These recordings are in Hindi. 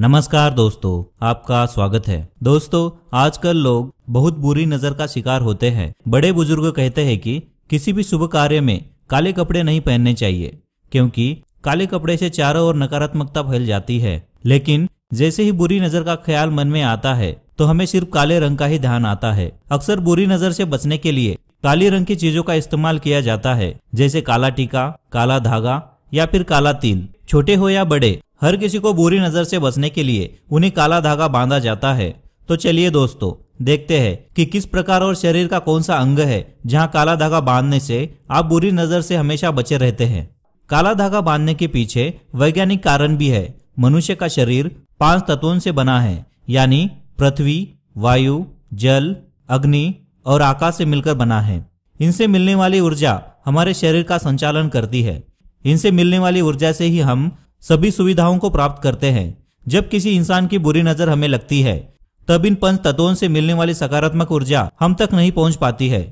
नमस्कार दोस्तों आपका स्वागत है दोस्तों आजकल लोग बहुत बुरी नजर का शिकार होते हैं बड़े बुजुर्ग कहते हैं कि किसी भी शुभ कार्य में काले कपड़े नहीं पहनने चाहिए क्योंकि काले कपड़े से चारों ओर नकारात्मकता फैल जाती है लेकिन जैसे ही बुरी नजर का ख्याल मन में आता है तो हमें सिर्फ काले रंग का ही ध्यान आता है अक्सर बुरी नजर से बचने के लिए काली रंग की चीजों का इस्तेमाल किया जाता है जैसे काला टीका काला धागा या फिर काला तिल छोटे हो या बड़े हर किसी को बुरी नजर से बचने के लिए उन्हें काला धागा बांधा जाता है तो चलिए दोस्तों देखते हैं कि किस प्रकार और शरीर का कौन सा अंग है जहां काला धागा बांधने से आप बुरी नजर से हमेशा बचे रहते हैं काला धागा बांधने के पीछे वैज्ञानिक कारण भी है मनुष्य का शरीर पांच तत्वों से बना है यानी पृथ्वी वायु जल अग्नि और आकाश से मिलकर बना है इनसे मिलने वाली ऊर्जा हमारे शरीर का संचालन करती है इनसे मिलने वाली ऊर्जा से ही हम सभी सुविधाओं को प्राप्त करते हैं जब किसी इंसान की बुरी नजर हमें लगती है तब इन पंच तत्वों से मिलने वाली सकारात्मक ऊर्जा हम तक नहीं पहुंच पाती है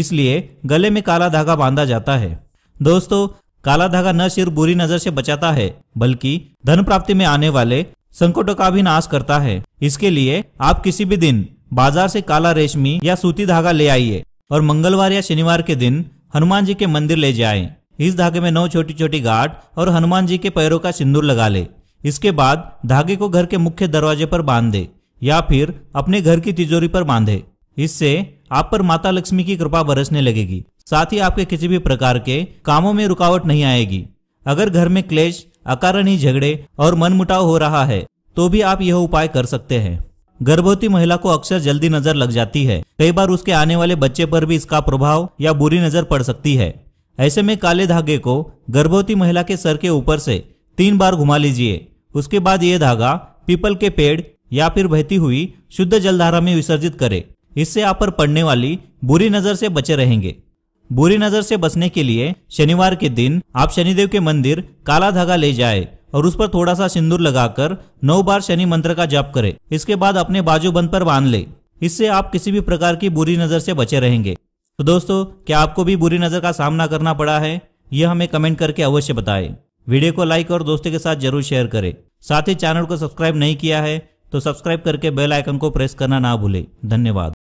इसलिए गले में काला धागा बांधा जाता है दोस्तों काला धागा न सिर्फ बुरी नजर से बचाता है बल्कि धन प्राप्ति में आने वाले संकटों का भी नाश करता है इसके लिए आप किसी भी दिन बाजार से काला रेशमी या सूती धागा ले आइए और मंगलवार या शनिवार के दिन हनुमान जी के मंदिर ले जाएं। इस धागे में नौ छोटी छोटी गाठ और हनुमान जी के पैरों का सिंदूर लगा ले इसके बाद धागे को घर के मुख्य दरवाजे पर बांध दे या फिर अपने घर की तिजोरी पर बांधे इससे आप पर माता लक्ष्मी की कृपा बरसने लगेगी साथ ही आपके किसी भी प्रकार के कामों में रुकावट नहीं आएगी अगर घर में क्लेश अकारण ही झगड़े और मनमुटाव हो रहा है तो भी आप यह उपाय कर सकते हैं गर्भवती महिला को अक्सर जल्दी नजर लग जाती है कई बार उसके आने वाले बच्चे पर भी इसका प्रभाव या बुरी नजर पड़ सकती है ऐसे में काले धागे को गर्भवती महिला के सर के ऊपर से तीन बार घुमा लीजिए उसके बाद ये धागा पीपल के पेड़ या फिर बहती हुई शुद्ध जलधारा में विसर्जित करें इससे आप पर पड़ने वाली बुरी नजर से बचे रहेंगे बुरी नजर से बचने के लिए शनिवार के दिन आप शनिदेव के मंदिर काला धागा ले जाए और उस पर थोड़ा सा सिंदूर लगाकर नौ बार शनि मंत्र का जाप करें इसके बाद अपने बाजू बंद पर बांध ले इससे आप किसी भी प्रकार की बुरी नजर से बचे रहेंगे तो दोस्तों क्या आपको भी बुरी नज़र का सामना करना पड़ा है यह हमें कमेंट करके अवश्य बताएं वीडियो को लाइक और दोस्तों के साथ जरूर शेयर करें साथ ही चैनल को सब्सक्राइब नहीं किया है तो सब्सक्राइब करके बेल आइकन को प्रेस करना ना भूलें धन्यवाद